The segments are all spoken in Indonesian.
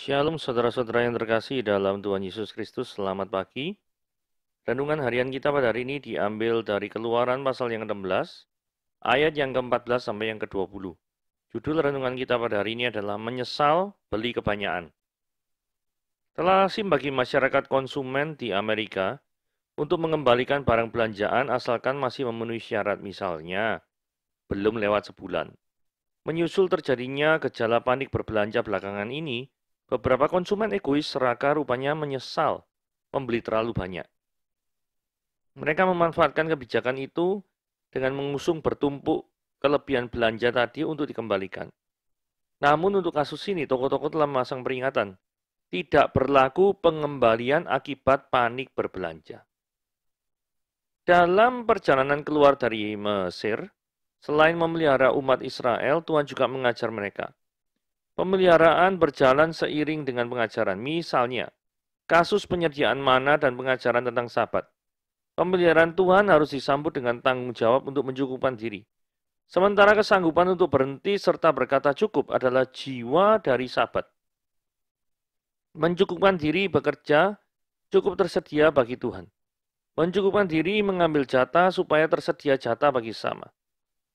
Shalom saudara-saudara yang terkasih dalam Tuhan Yesus Kristus, selamat pagi. Renungan harian kita pada hari ini diambil dari keluaran pasal yang 16, ayat yang ke-14 sampai yang ke-20. Judul renungan kita pada hari ini adalah Menyesal Beli Kebanyakan. Telah sim bagi masyarakat konsumen di Amerika untuk mengembalikan barang belanjaan asalkan masih memenuhi syarat misalnya belum lewat sebulan. Menyusul terjadinya gejala panik berbelanja belakangan ini, Beberapa konsumen egois seraka rupanya menyesal membeli terlalu banyak. Mereka memanfaatkan kebijakan itu dengan mengusung bertumpuk kelebihan belanja tadi untuk dikembalikan. Namun untuk kasus ini, toko-toko telah memasang peringatan. Tidak berlaku pengembalian akibat panik berbelanja. Dalam perjalanan keluar dari Mesir, selain memelihara umat Israel, Tuhan juga mengajar mereka Pemeliharaan berjalan seiring dengan pengajaran. Misalnya, kasus penyediaan mana dan pengajaran tentang sabat. Pemeliharaan Tuhan harus disambut dengan tanggung jawab untuk mencukupkan diri. Sementara kesanggupan untuk berhenti serta berkata cukup adalah jiwa dari sahabat. Mencukupkan diri bekerja cukup tersedia bagi Tuhan. Mencukupkan diri mengambil jatah supaya tersedia jatah bagi sama.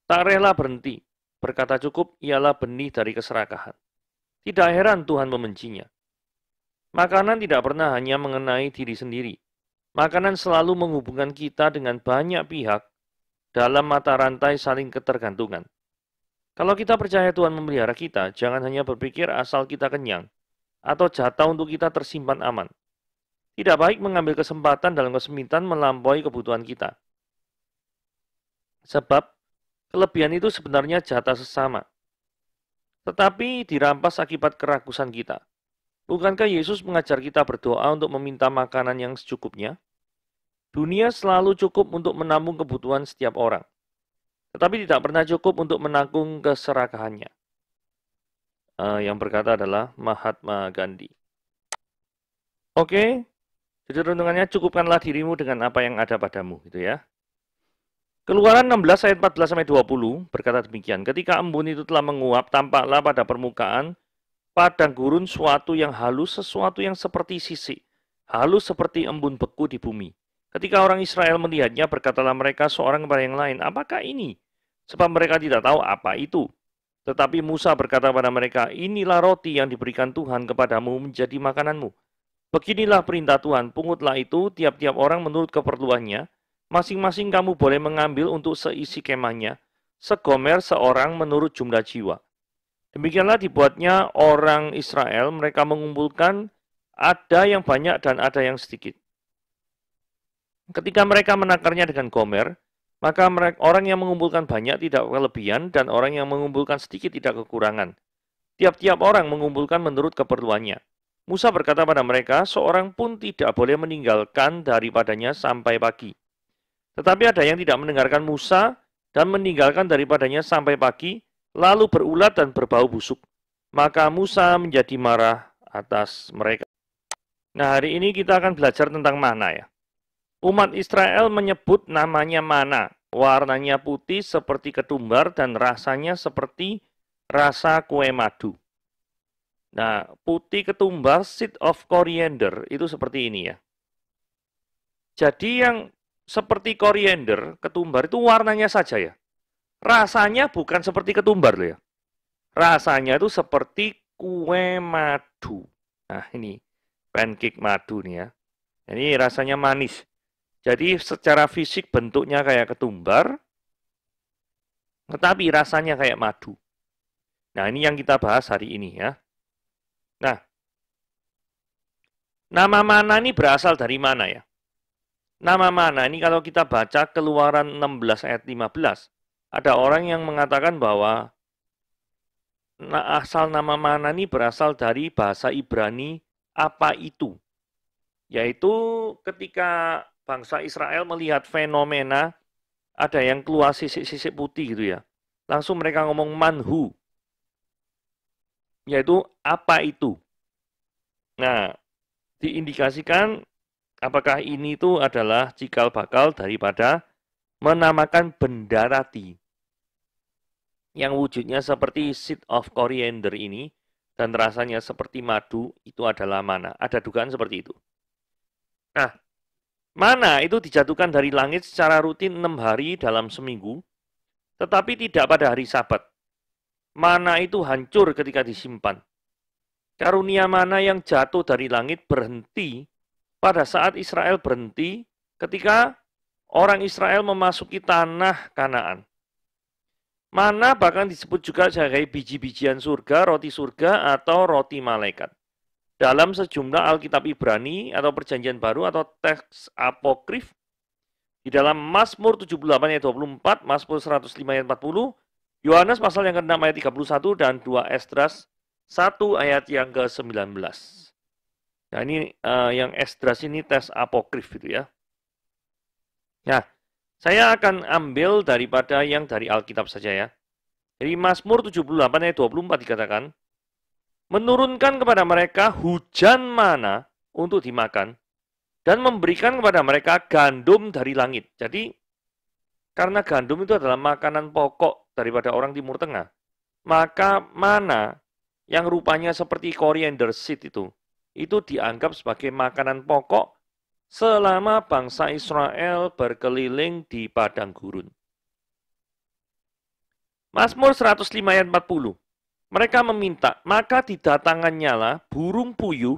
Tak rela berhenti. Berkata cukup ialah benih dari keserakahan. Tidak heran Tuhan membencinya. Makanan tidak pernah hanya mengenai diri sendiri. Makanan selalu menghubungkan kita dengan banyak pihak dalam mata rantai saling ketergantungan. Kalau kita percaya Tuhan memelihara kita, jangan hanya berpikir asal kita kenyang atau jatah untuk kita tersimpan aman. Tidak baik mengambil kesempatan dalam kesempitan melampaui kebutuhan kita. Sebab, kelebihan itu sebenarnya jatah sesama tetapi dirampas akibat keragusan kita. Bukankah Yesus mengajar kita berdoa untuk meminta makanan yang secukupnya? Dunia selalu cukup untuk menampung kebutuhan setiap orang, tetapi tidak pernah cukup untuk menanggung keserakahannya. Uh, yang berkata adalah Mahatma Gandhi. Oke, okay? jadi renungannya cukupkanlah dirimu dengan apa yang ada padamu, gitu ya. Keluaran 16 ayat 14 sampai 20 berkata demikian, ketika embun itu telah menguap, tampaklah pada permukaan padang gurun suatu yang halus, sesuatu yang seperti sisi, halus seperti embun beku di bumi. Ketika orang Israel melihatnya, berkatalah mereka seorang kepada yang lain, apakah ini? Sebab mereka tidak tahu apa itu. Tetapi Musa berkata kepada mereka, inilah roti yang diberikan Tuhan kepadamu menjadi makananmu. Beginilah perintah Tuhan, pungutlah itu tiap-tiap orang menurut keperluannya, Masing-masing kamu boleh mengambil untuk seisi kemahnya, segomer seorang menurut jumlah jiwa. Demikianlah dibuatnya orang Israel, mereka mengumpulkan ada yang banyak dan ada yang sedikit. Ketika mereka menakarnya dengan gomer, maka mereka, orang yang mengumpulkan banyak tidak kelebihan dan orang yang mengumpulkan sedikit tidak kekurangan. Tiap-tiap orang mengumpulkan menurut keperluannya. Musa berkata pada mereka, seorang pun tidak boleh meninggalkan daripadanya sampai pagi. Tetapi ada yang tidak mendengarkan Musa dan meninggalkan daripadanya sampai pagi, lalu berulat dan berbau busuk. Maka Musa menjadi marah atas mereka. Nah, hari ini kita akan belajar tentang mana ya. Umat Israel menyebut namanya mana, warnanya putih seperti ketumbar dan rasanya seperti rasa kue madu. Nah, putih ketumbar seed of coriander itu seperti ini ya. Jadi yang seperti koriander, ketumbar itu warnanya saja ya. Rasanya bukan seperti ketumbar loh ya. Rasanya itu seperti kue madu. Nah ini pancake madu nih ya. Ini rasanya manis. Jadi secara fisik bentuknya kayak ketumbar, tetapi rasanya kayak madu. Nah ini yang kita bahas hari ini ya. Nah, nama mana ini berasal dari mana ya? Nama mana? Ini kalau kita baca keluaran 16 ayat 15, ada orang yang mengatakan bahwa asal nama mana ini berasal dari bahasa Ibrani apa itu. Yaitu ketika bangsa Israel melihat fenomena ada yang keluar sisik-sisik putih gitu ya. Langsung mereka ngomong manhu. Yaitu apa itu. Nah, diindikasikan apakah ini itu adalah cikal bakal daripada menamakan benda rati yang wujudnya seperti seed of coriander ini dan rasanya seperti madu itu adalah mana? Ada dugaan seperti itu. Nah, mana itu dijatuhkan dari langit secara rutin enam hari dalam seminggu, tetapi tidak pada hari sabat. Mana itu hancur ketika disimpan. Karunia mana yang jatuh dari langit berhenti pada saat Israel berhenti ketika orang Israel memasuki tanah Kanaan. Mana bahkan disebut juga sebagai biji-bijian surga, roti surga, atau roti malaikat. Dalam sejumlah Alkitab Ibrani atau Perjanjian Baru atau teks apokrif, di dalam Mazmur 78 ayat 24, Mazmur 105 ayat 40, Yohanes pasal yang ke-6 ayat 31 dan 2 Esdras 1 ayat yang ke-19. Nah ini uh, yang Esdras ini tes apokrif gitu ya. Nah, saya akan ambil daripada yang dari Alkitab saja ya. Jadi Mazmur 78 ayat 24 dikatakan, menurunkan kepada mereka hujan mana untuk dimakan dan memberikan kepada mereka gandum dari langit. Jadi karena gandum itu adalah makanan pokok daripada orang Timur Tengah, maka mana yang rupanya seperti coriander seed itu itu dianggap sebagai makanan pokok selama bangsa Israel berkeliling di padang gurun. Mazmur 105 ayat 40. Mereka meminta, maka didatangannya lah burung puyuh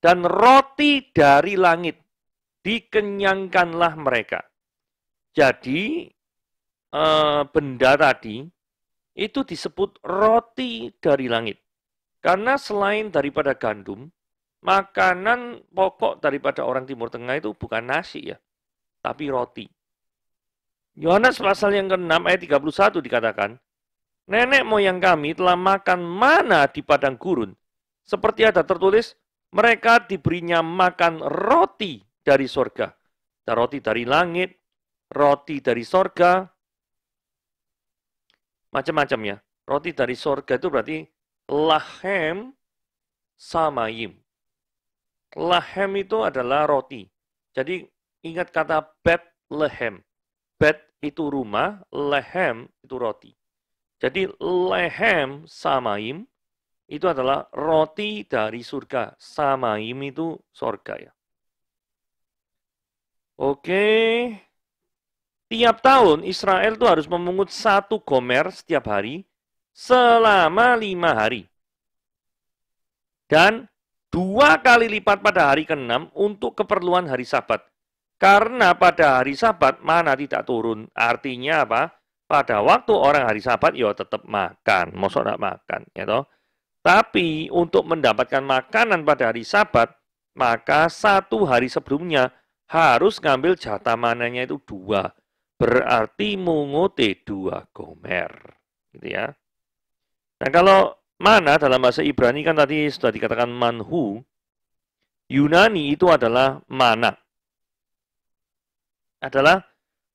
dan roti dari langit. Dikenyangkanlah mereka. Jadi, e, benda tadi itu disebut roti dari langit. Karena selain daripada gandum, makanan pokok daripada orang Timur Tengah itu bukan nasi ya, tapi roti. Yohanes pasal yang ke-6 ayat 31 dikatakan, Nenek moyang kami telah makan mana di padang gurun. Seperti ada tertulis, mereka diberinya makan roti dari sorga. Dan roti dari langit, roti dari sorga, macam-macam ya. Roti dari sorga itu berarti lahem samayim. Lahem itu adalah roti. Jadi ingat kata bet lehem. Bet itu rumah, lehem itu roti. Jadi lehem samaim itu adalah roti dari surga. Samaim itu surga ya. Oke. Tiap tahun Israel itu harus memungut satu gomer setiap hari selama lima hari. Dan dua kali lipat pada hari ke keenam untuk keperluan hari sabat. Karena pada hari sabat mana tidak turun. Artinya apa? Pada waktu orang hari sabat, ya tetap makan. Masa tidak makan. Ya toh? Tapi untuk mendapatkan makanan pada hari sabat, maka satu hari sebelumnya harus ngambil jatah mananya itu dua. Berarti mungut dua gomer. Gitu ya. Nah kalau Mana dalam bahasa Ibrani kan tadi sudah dikatakan manhu. Yunani itu adalah mana. Adalah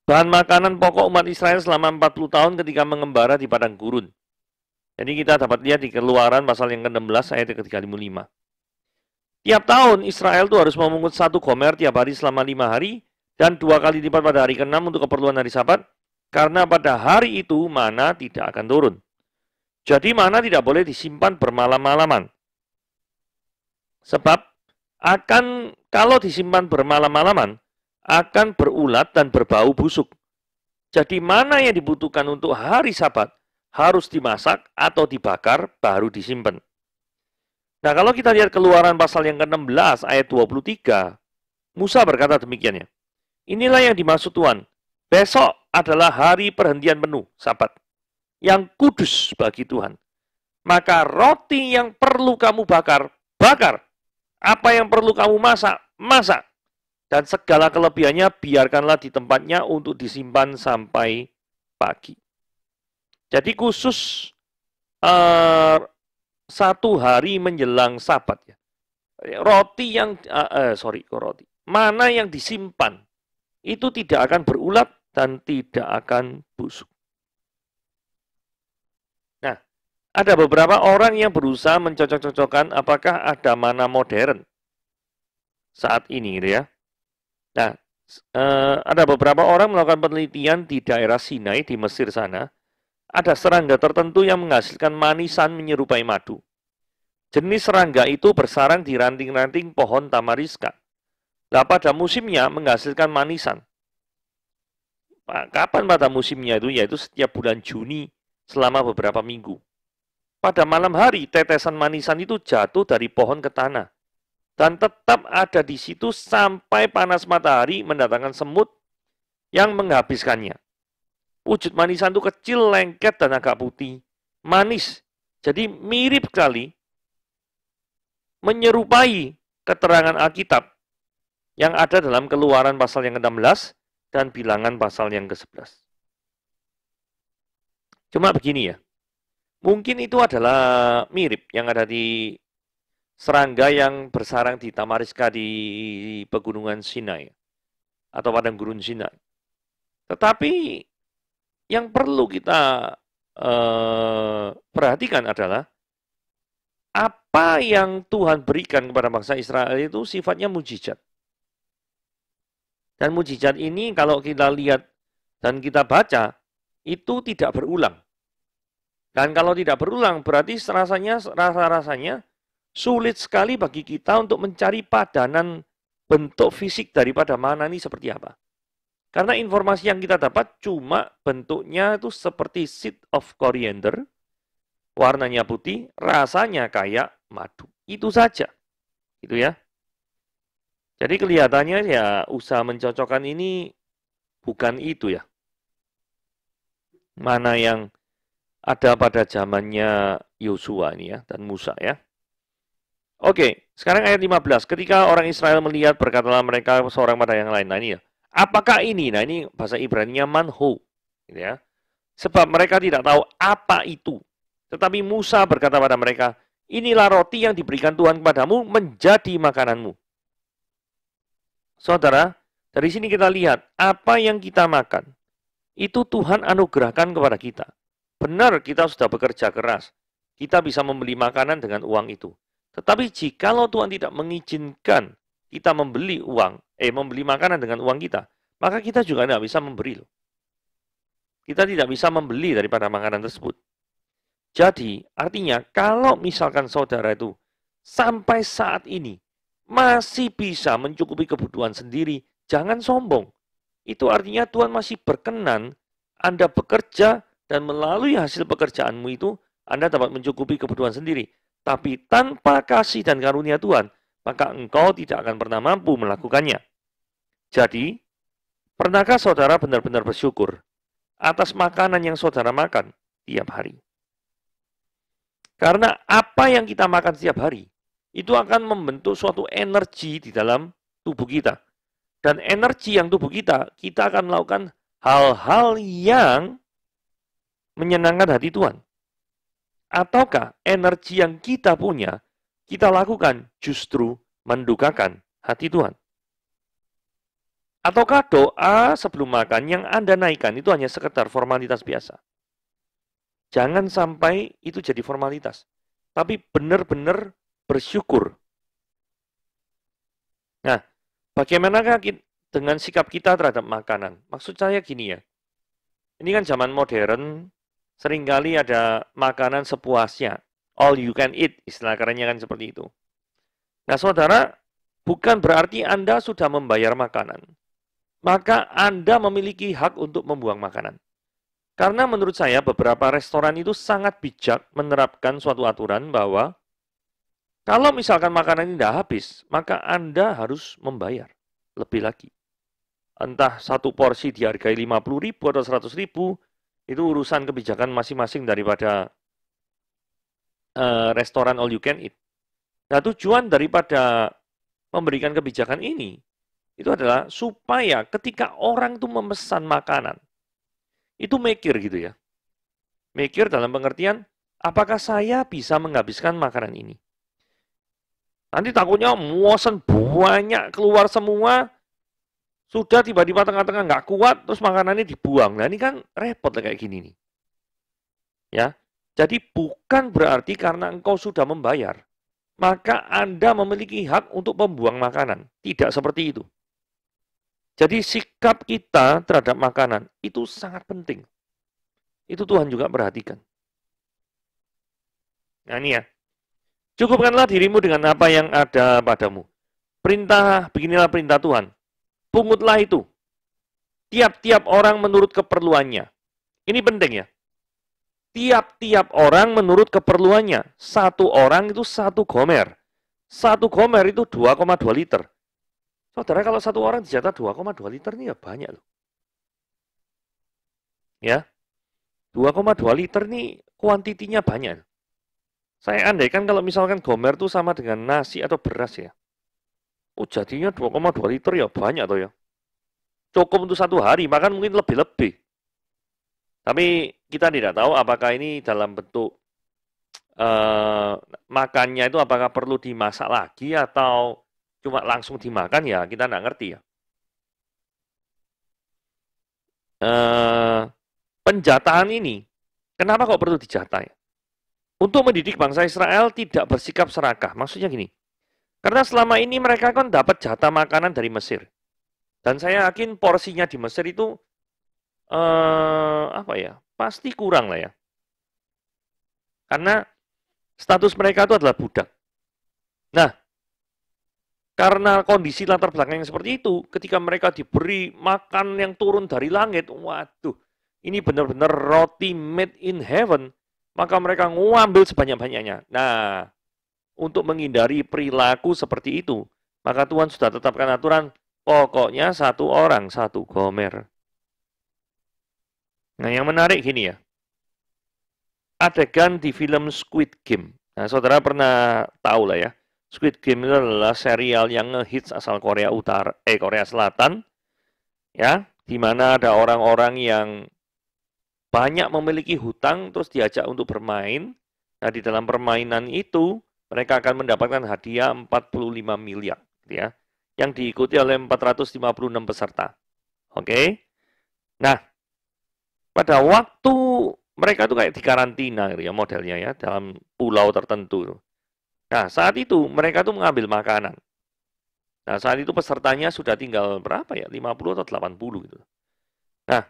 bahan makanan pokok umat Israel selama 40 tahun ketika mengembara di padang gurun. Jadi kita dapat lihat di keluaran pasal yang ke-16 ayat ke 35 Tiap tahun Israel itu harus memungut satu komer tiap hari selama lima hari dan dua kali lipat pada hari ke-6 untuk keperluan hari sabat karena pada hari itu mana tidak akan turun. Jadi mana tidak boleh disimpan bermalam-malaman. Sebab akan kalau disimpan bermalam-malaman akan berulat dan berbau busuk. Jadi mana yang dibutuhkan untuk hari Sabat harus dimasak atau dibakar baru disimpan. Nah, kalau kita lihat keluaran pasal yang ke-16 ayat 23, Musa berkata demikiannya. Inilah yang dimaksud Tuhan. Besok adalah hari perhentian penuh, Sabat yang kudus bagi Tuhan. Maka roti yang perlu kamu bakar, bakar. Apa yang perlu kamu masak, masak. Dan segala kelebihannya biarkanlah di tempatnya untuk disimpan sampai pagi. Jadi khusus uh, satu hari menjelang sabat ya. Roti yang, uh, uh, sorry, roti. Mana yang disimpan itu tidak akan berulat dan tidak akan busuk. Ada beberapa orang yang berusaha mencocok-cocokkan apakah ada mana modern saat ini gitu ya. Nah, eh, ada beberapa orang melakukan penelitian di daerah Sinai di Mesir sana. Ada serangga tertentu yang menghasilkan manisan menyerupai madu. Jenis serangga itu bersarang di ranting-ranting pohon tamariska. Nah, pada musimnya menghasilkan manisan. Kapan pada musimnya itu? Yaitu setiap bulan Juni selama beberapa minggu. Pada malam hari, tetesan manisan itu jatuh dari pohon ke tanah. Dan tetap ada di situ sampai panas matahari mendatangkan semut yang menghabiskannya. Wujud manisan itu kecil, lengket, dan agak putih. Manis. Jadi mirip sekali menyerupai keterangan Alkitab yang ada dalam keluaran pasal yang ke-16 dan bilangan pasal yang ke-11. Cuma begini ya, Mungkin itu adalah mirip yang ada di serangga yang bersarang di Tamariska di pegunungan Sinai atau padang gurun Sinai. Tetapi yang perlu kita uh, perhatikan adalah apa yang Tuhan berikan kepada bangsa Israel itu sifatnya mujizat. Dan mujizat ini kalau kita lihat dan kita baca itu tidak berulang. Dan kalau tidak berulang, berarti rasanya rasa-rasanya sulit sekali bagi kita untuk mencari padanan bentuk fisik daripada mana ini seperti apa. Karena informasi yang kita dapat cuma bentuknya itu seperti seed of coriander, warnanya putih, rasanya kayak madu. Itu saja. Gitu ya. Jadi kelihatannya ya usaha mencocokkan ini bukan itu ya. Mana yang ada pada zamannya Yosua ini ya dan Musa ya. Oke, sekarang ayat 15. Ketika orang Israel melihat berkatalah mereka seorang pada yang lain. Nah ini ya. Apakah ini? Nah ini bahasa Ibrani-nya manhu. Gitu ya. Sebab mereka tidak tahu apa itu. Tetapi Musa berkata pada mereka, inilah roti yang diberikan Tuhan kepadamu menjadi makananmu. Saudara, dari sini kita lihat apa yang kita makan itu Tuhan anugerahkan kepada kita. Benar kita sudah bekerja keras, kita bisa membeli makanan dengan uang itu. Tetapi jikalau Tuhan tidak mengizinkan kita membeli uang, eh membeli makanan dengan uang kita, maka kita juga tidak bisa memberi loh. Kita tidak bisa membeli daripada makanan tersebut. Jadi artinya kalau misalkan saudara itu sampai saat ini masih bisa mencukupi kebutuhan sendiri, jangan sombong. Itu artinya Tuhan masih berkenan Anda bekerja dan melalui hasil pekerjaanmu itu, Anda dapat mencukupi kebutuhan sendiri. Tapi tanpa kasih dan karunia Tuhan, maka engkau tidak akan pernah mampu melakukannya. Jadi, pernahkah saudara benar-benar bersyukur atas makanan yang saudara makan tiap hari? Karena apa yang kita makan setiap hari, itu akan membentuk suatu energi di dalam tubuh kita. Dan energi yang tubuh kita, kita akan melakukan hal-hal yang menyenangkan hati Tuhan? Ataukah energi yang kita punya, kita lakukan justru mendukakan hati Tuhan? Ataukah doa sebelum makan yang Anda naikkan itu hanya sekedar formalitas biasa? Jangan sampai itu jadi formalitas. Tapi benar-benar bersyukur. Nah, bagaimana dengan sikap kita terhadap makanan? Maksud saya gini ya, ini kan zaman modern, seringkali ada makanan sepuasnya. All you can eat, istilah kerennya kan seperti itu. Nah saudara, bukan berarti Anda sudah membayar makanan. Maka Anda memiliki hak untuk membuang makanan. Karena menurut saya beberapa restoran itu sangat bijak menerapkan suatu aturan bahwa kalau misalkan makanan ini tidak habis, maka Anda harus membayar lebih lagi. Entah satu porsi dihargai 50 ribu atau 100 ribu, itu urusan kebijakan masing-masing daripada uh, restoran all you can eat. Nah, tujuan daripada memberikan kebijakan ini itu adalah supaya ketika orang itu memesan makanan, itu mikir gitu ya. Mikir dalam pengertian, apakah saya bisa menghabiskan makanan ini? Nanti takutnya muasan banyak keluar semua, sudah tiba-tiba tengah-tengah nggak kuat, terus makanannya dibuang. Nah ini kan repot kayak gini nih. Ya, jadi bukan berarti karena engkau sudah membayar, maka Anda memiliki hak untuk membuang makanan. Tidak seperti itu. Jadi sikap kita terhadap makanan itu sangat penting. Itu Tuhan juga perhatikan. Nah ini ya, cukupkanlah dirimu dengan apa yang ada padamu. Perintah, beginilah perintah Tuhan Pungutlah itu. Tiap-tiap orang menurut keperluannya. Ini penting ya. Tiap-tiap orang menurut keperluannya. Satu orang itu satu gomer. Satu gomer itu 2,2 liter. Saudara kalau satu orang dijatah 2,2 liter ini ya banyak loh. Ya. 2,2 liter ini kuantitinya banyak. Saya andaikan kalau misalkan gomer itu sama dengan nasi atau beras ya. Oh jadinya 2,2 liter ya banyak toh ya. Cukup untuk satu hari, makan mungkin lebih-lebih. Tapi kita tidak tahu apakah ini dalam bentuk uh, makannya itu apakah perlu dimasak lagi atau cuma langsung dimakan ya kita tidak ngerti ya. Uh, penjataan ini, kenapa kok perlu dijatah Untuk mendidik bangsa Israel tidak bersikap serakah. Maksudnya gini, karena selama ini mereka kan dapat jatah makanan dari Mesir. Dan saya yakin porsinya di Mesir itu eh, apa ya? Pasti kurang lah ya. Karena status mereka itu adalah budak. Nah, karena kondisi latar belakang yang seperti itu, ketika mereka diberi makan yang turun dari langit, waduh, ini benar-benar roti made in heaven, maka mereka ngambil sebanyak-banyaknya. Nah, untuk menghindari perilaku seperti itu. Maka Tuhan sudah tetapkan aturan, pokoknya satu orang, satu gomer. Nah yang menarik gini ya, adegan di film Squid Game. Nah saudara pernah tahu lah ya, Squid Game itu adalah serial yang ngehits asal Korea Utara, eh Korea Selatan, ya, di mana ada orang-orang yang banyak memiliki hutang terus diajak untuk bermain. Nah di dalam permainan itu mereka akan mendapatkan hadiah 45 miliar gitu ya yang diikuti oleh 456 peserta. Oke. Okay? Nah, pada waktu mereka itu kayak di karantina, gitu ya modelnya ya dalam pulau tertentu. Nah, saat itu mereka tuh mengambil makanan. Nah, saat itu pesertanya sudah tinggal berapa ya? 50 atau 80 gitu. Nah,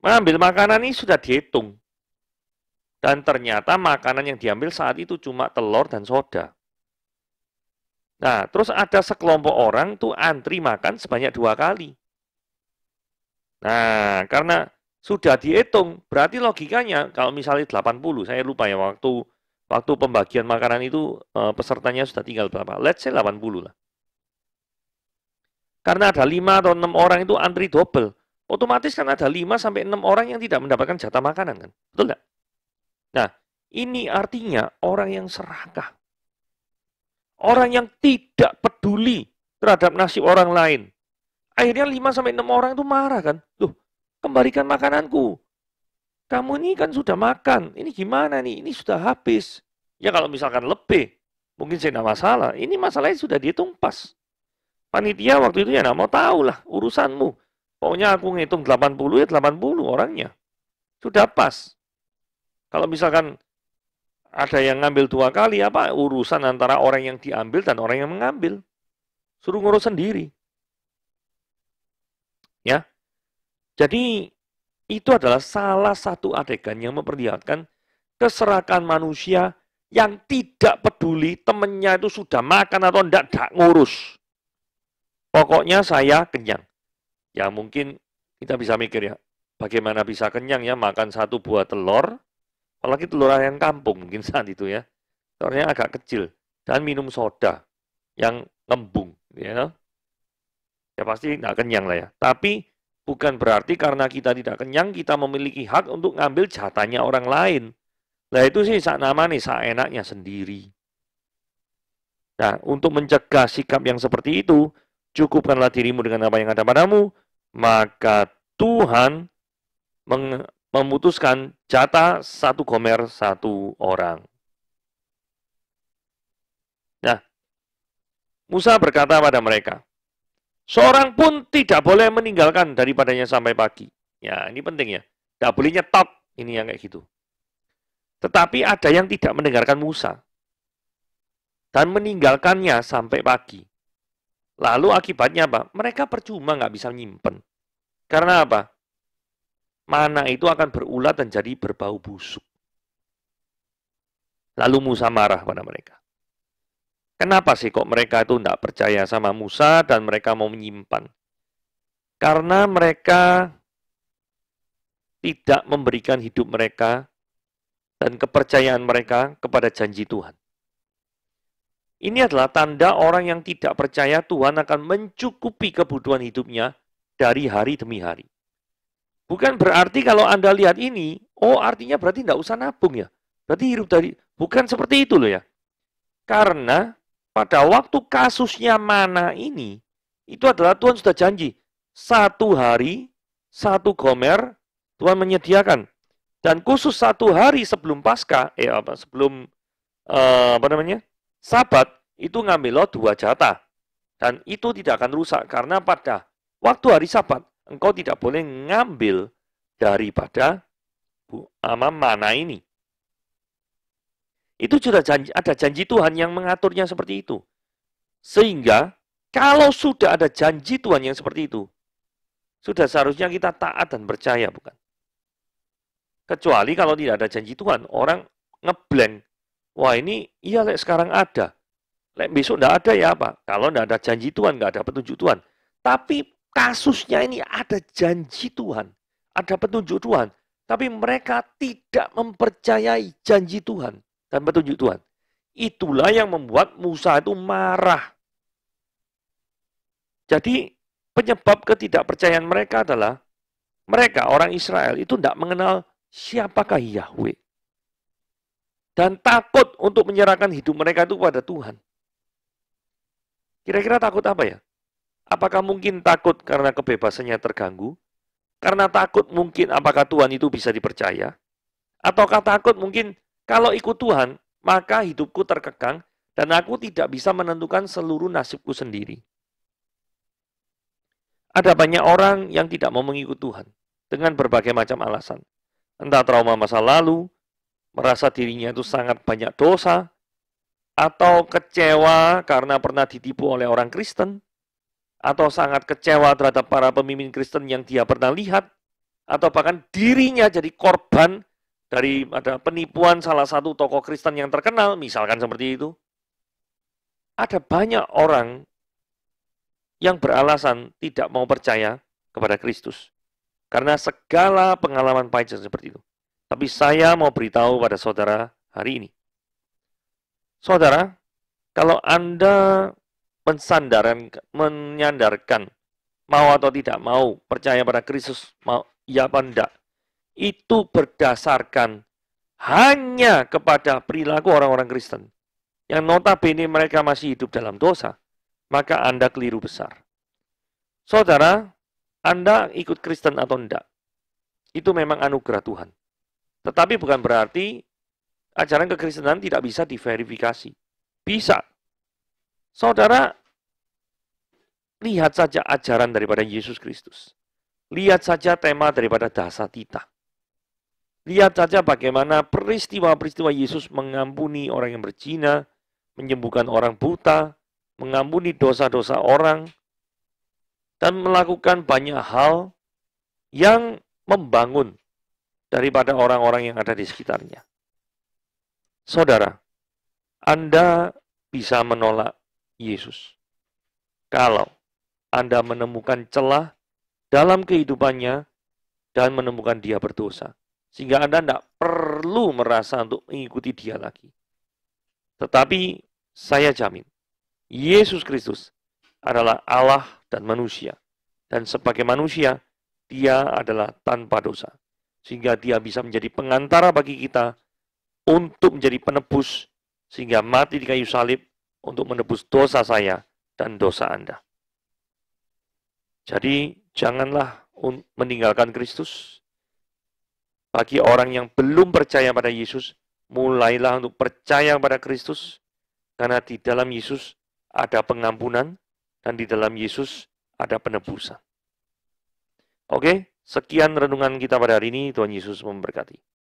mengambil makanan ini sudah dihitung. Dan ternyata makanan yang diambil saat itu cuma telur dan soda. Nah, terus ada sekelompok orang tuh antri makan sebanyak dua kali. Nah, karena sudah dihitung, berarti logikanya kalau misalnya 80, saya lupa ya waktu waktu pembagian makanan itu eh, pesertanya sudah tinggal berapa? Let's say 80 lah. Karena ada 5 atau 6 orang itu antri double. Otomatis kan ada 5 sampai 6 orang yang tidak mendapatkan jatah makanan kan? Betul nggak? Nah, ini artinya orang yang serakah. Orang yang tidak peduli terhadap nasib orang lain. Akhirnya 5 sampai 6 orang itu marah kan. tuh kembalikan makananku. Kamu ini kan sudah makan. Ini gimana nih? Ini sudah habis. Ya kalau misalkan lebih, mungkin saya tidak masalah. Ini masalahnya sudah dihitung pas. Panitia waktu itu ya tidak mau tahu lah urusanmu. Pokoknya aku ngitung 80 ya 80 orangnya. Sudah pas. Kalau misalkan ada yang ngambil dua kali, apa urusan antara orang yang diambil dan orang yang mengambil? Suruh ngurus sendiri. Ya. Jadi itu adalah salah satu adegan yang memperlihatkan keserakan manusia yang tidak peduli temennya itu sudah makan atau tidak, tidak ngurus. Pokoknya saya kenyang. Ya mungkin kita bisa mikir ya, bagaimana bisa kenyang ya makan satu buah telur, apalagi telur ayam kampung mungkin saat itu ya. Telurnya agak kecil dan minum soda yang ngembung, ya. Ya pasti nggak kenyang lah ya. Tapi bukan berarti karena kita tidak kenyang kita memiliki hak untuk ngambil jatahnya orang lain. Nah itu sih sak nama nih sak enaknya sendiri. Nah, untuk mencegah sikap yang seperti itu, cukupkanlah dirimu dengan apa yang ada padamu, maka Tuhan memutuskan jatah satu gomer satu orang. Nah, Musa berkata pada mereka, seorang pun tidak boleh meninggalkan daripadanya sampai pagi. Ya, ini penting ya. Tidak boleh nyetok, ini yang kayak gitu. Tetapi ada yang tidak mendengarkan Musa dan meninggalkannya sampai pagi. Lalu akibatnya apa? Mereka percuma nggak bisa nyimpen. Karena apa? mana itu akan berulat dan jadi berbau busuk. Lalu Musa marah pada mereka. Kenapa sih kok mereka itu tidak percaya sama Musa dan mereka mau menyimpan? Karena mereka tidak memberikan hidup mereka dan kepercayaan mereka kepada janji Tuhan. Ini adalah tanda orang yang tidak percaya Tuhan akan mencukupi kebutuhan hidupnya dari hari demi hari. Bukan berarti kalau Anda lihat ini, oh artinya berarti tidak usah nabung ya. Berarti hidup dari, bukan seperti itu loh ya. Karena pada waktu kasusnya mana ini, itu adalah Tuhan sudah janji. Satu hari, satu gomer, Tuhan menyediakan. Dan khusus satu hari sebelum pasca, eh apa, sebelum, eh, apa namanya, sabat, itu ngambil lo dua jatah. Dan itu tidak akan rusak, karena pada waktu hari sabat, Engkau tidak boleh ngambil daripada ama mana ini. Itu sudah janji, ada janji Tuhan yang mengaturnya seperti itu. Sehingga kalau sudah ada janji Tuhan yang seperti itu, sudah seharusnya kita taat dan percaya, bukan? Kecuali kalau tidak ada janji Tuhan, orang ngeblank. Wah ini, iya lek sekarang ada. Lek besok tidak ada ya apa? Kalau tidak ada janji Tuhan, nggak ada petunjuk Tuhan. Tapi kasusnya ini ada janji Tuhan, ada petunjuk Tuhan, tapi mereka tidak mempercayai janji Tuhan dan petunjuk Tuhan. Itulah yang membuat Musa itu marah. Jadi penyebab ketidakpercayaan mereka adalah mereka orang Israel itu tidak mengenal siapakah Yahweh. Dan takut untuk menyerahkan hidup mereka itu kepada Tuhan. Kira-kira takut apa ya? Apakah mungkin takut karena kebebasannya terganggu? Karena takut mungkin apakah Tuhan itu bisa dipercaya? Ataukah takut mungkin kalau ikut Tuhan, maka hidupku terkekang dan aku tidak bisa menentukan seluruh nasibku sendiri. Ada banyak orang yang tidak mau mengikut Tuhan dengan berbagai macam alasan. Entah trauma masa lalu, merasa dirinya itu sangat banyak dosa, atau kecewa karena pernah ditipu oleh orang Kristen, atau sangat kecewa terhadap para pemimpin Kristen yang dia pernah lihat, atau bahkan dirinya jadi korban dari ada penipuan salah satu tokoh Kristen yang terkenal, misalkan seperti itu. Ada banyak orang yang beralasan tidak mau percaya kepada Kristus. Karena segala pengalaman pahit seperti itu. Tapi saya mau beritahu pada saudara hari ini. Saudara, kalau Anda mensandaran, menyandarkan mau atau tidak mau percaya pada Kristus mau ya apa enggak itu berdasarkan hanya kepada perilaku orang-orang Kristen yang notabene mereka masih hidup dalam dosa maka Anda keliru besar Saudara Anda ikut Kristen atau enggak itu memang anugerah Tuhan tetapi bukan berarti ajaran kekristenan tidak bisa diverifikasi bisa Saudara Lihat saja ajaran daripada Yesus Kristus. Lihat saja tema daripada Tita. Lihat saja bagaimana peristiwa-peristiwa Yesus mengampuni orang yang berzina, menyembuhkan orang buta, mengampuni dosa-dosa orang, dan melakukan banyak hal yang membangun daripada orang-orang yang ada di sekitarnya. Saudara, Anda bisa menolak Yesus kalau anda menemukan celah dalam kehidupannya dan menemukan dia berdosa. Sehingga Anda tidak perlu merasa untuk mengikuti dia lagi. Tetapi saya jamin, Yesus Kristus adalah Allah dan manusia. Dan sebagai manusia, dia adalah tanpa dosa. Sehingga dia bisa menjadi pengantara bagi kita untuk menjadi penebus, sehingga mati di kayu salib untuk menebus dosa saya dan dosa Anda. Jadi janganlah meninggalkan Kristus. Bagi orang yang belum percaya pada Yesus, mulailah untuk percaya pada Kristus, karena di dalam Yesus ada pengampunan, dan di dalam Yesus ada penebusan. Oke, sekian renungan kita pada hari ini. Tuhan Yesus memberkati.